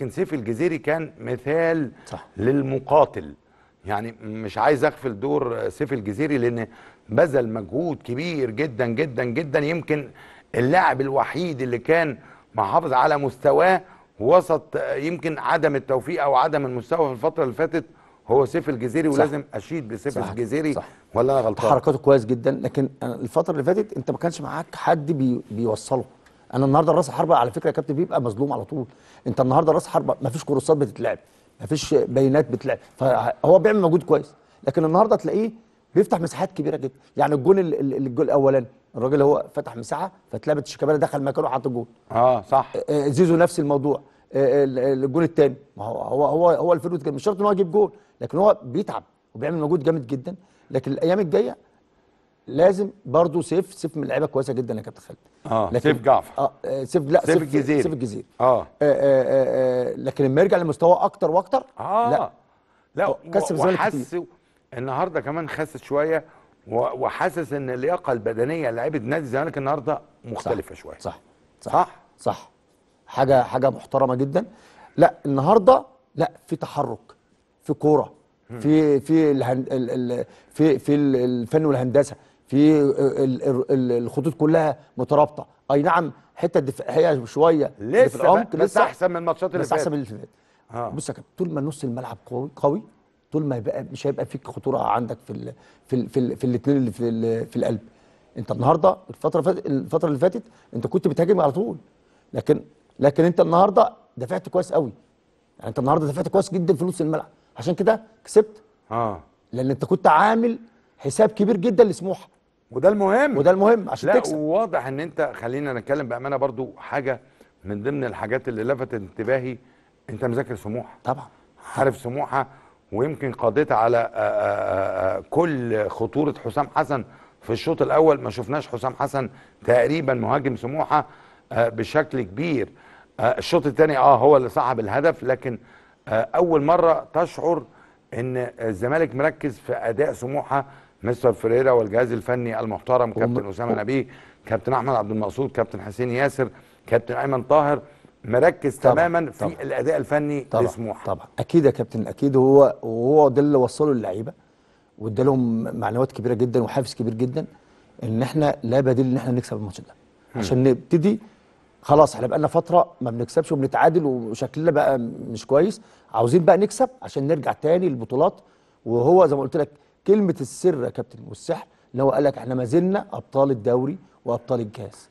لكن سيف الجزيري كان مثال صح. للمقاتل يعني مش عايز اغفل دور سيف الجزيري لان بذل مجهود كبير جدا جدا جدا يمكن اللاعب الوحيد اللي كان محافظ على مستواه وسط يمكن عدم التوفيق او عدم المستوى في الفتره اللي فاتت هو سيف الجزيري صح. ولازم اشيد بسيف صح. الجزيري صح. ولا انا غلطان حركاته كويس جدا لكن الفتره اللي فاتت انت ما كانش معاك حد بي بيوصله انا النهارده راس الحربه على فكره يا كابتن بيبقى مظلوم على طول انت النهارده راس حربه ما فيش كورسات بتتلعب ما فيش بيانات بتلعب فهو بيعمل مجهود كويس لكن النهارده تلاقيه بيفتح مساحات كبيره جدا يعني الجون الجول الاولاني الراجل هو فتح مساحه فاتلعبت شيكابالا دخل مكانه حط الجول اه صح آه، آه، زيزو نفس الموضوع آه، الجون الثاني ما هو هو هو هو الفيرويد مش شرط ان هو يجيب جول لكن هو بيتعب وبيعمل مجهود جامد جدا لكن الايام الجايه لازم برضه سيف سيف من اللعيبه كويسه جدا يا كابتن خالد اه سيف جعفر آه،, اه سيف لا سيف الجزيري سيف الجزيري آه. آه, آه, آه, آه، لكن لما يرجع لمستوى اكتر واكتر اه لا لا كسب زمان كتير النهارده كمان خسس شويه وحاسس ان اللياقه البدنيه لعيبه نادي الزمالك النهارده مختلفه صح شويه صح صح صح, صح. حاجه حاجه محترمه جدا لا النهارده لا في تحرك في كوره في في الهند في في الفن والهندسه في الخطوط كلها مترابطه اي نعم حته هي شويه لسه في العمق بس لسه احسن من الماتشات اللي فاتت بس احسن من اللي فاتت آه. بص يا كابتن طول ما نص الملعب قوي قوي طول ما يبقى مش هيبقى فيك خطوره عندك في ال في ال في, ال في الاثنين اللي في, ال في القلب انت النهارده الفتره فات الفتره اللي فاتت انت كنت بتهاجم على طول لكن لكن انت النهارده دفعت كويس قوي يعني انت النهارده دفعت كويس جدا في نص الملعب عشان كده كسبت اه لان انت كنت عامل حساب كبير جدا لسموحه وده المهم وده المهم عشان لا تكسب وواضح ان انت خلينا نتكلم بامانه برضو حاجه من ضمن الحاجات اللي لفتت انتباهي انت مذاكر سموحه طبعا عارف سموحه ويمكن قضيت على آآ آه، آآ آه، آه، كل خطوره حسام حسن في الشوط الاول ما شفناش حسام حسن تقريبا مهاجم سموحه بشكل كبير الشوط الثاني اه هو اللي صاحب الهدف لكن آه، اول مره تشعر ان الزمالك مركز في اداء سموحه مستر فريرا والجهاز الفني المحترم كابتن اسامه نبيه كابتن احمد عبد المقصود كابتن حسين ياسر كابتن ايمن طاهر مركز طبعًا تماما طبعًا في الاداء الفني طبعًا لسموحه طبعا اكيد يا كابتن اكيد هو وهو ده اللي وصله للعيبه وادالهم معلومات كبيره جدا وحافز كبير جدا ان احنا لا بديل ان احنا نكسب الماتش ده عشان نبتدي خلاص احنا بقالنا فتره ما بنكسبش وبنتعادل وشكلنا بقى مش كويس عاوزين بقى نكسب عشان نرجع تاني للبطولات وهو زي ما قلت لك كلمه السر يا كابتن والسحر ان هو قال لك احنا ما زلنا ابطال الدوري وابطال الكاس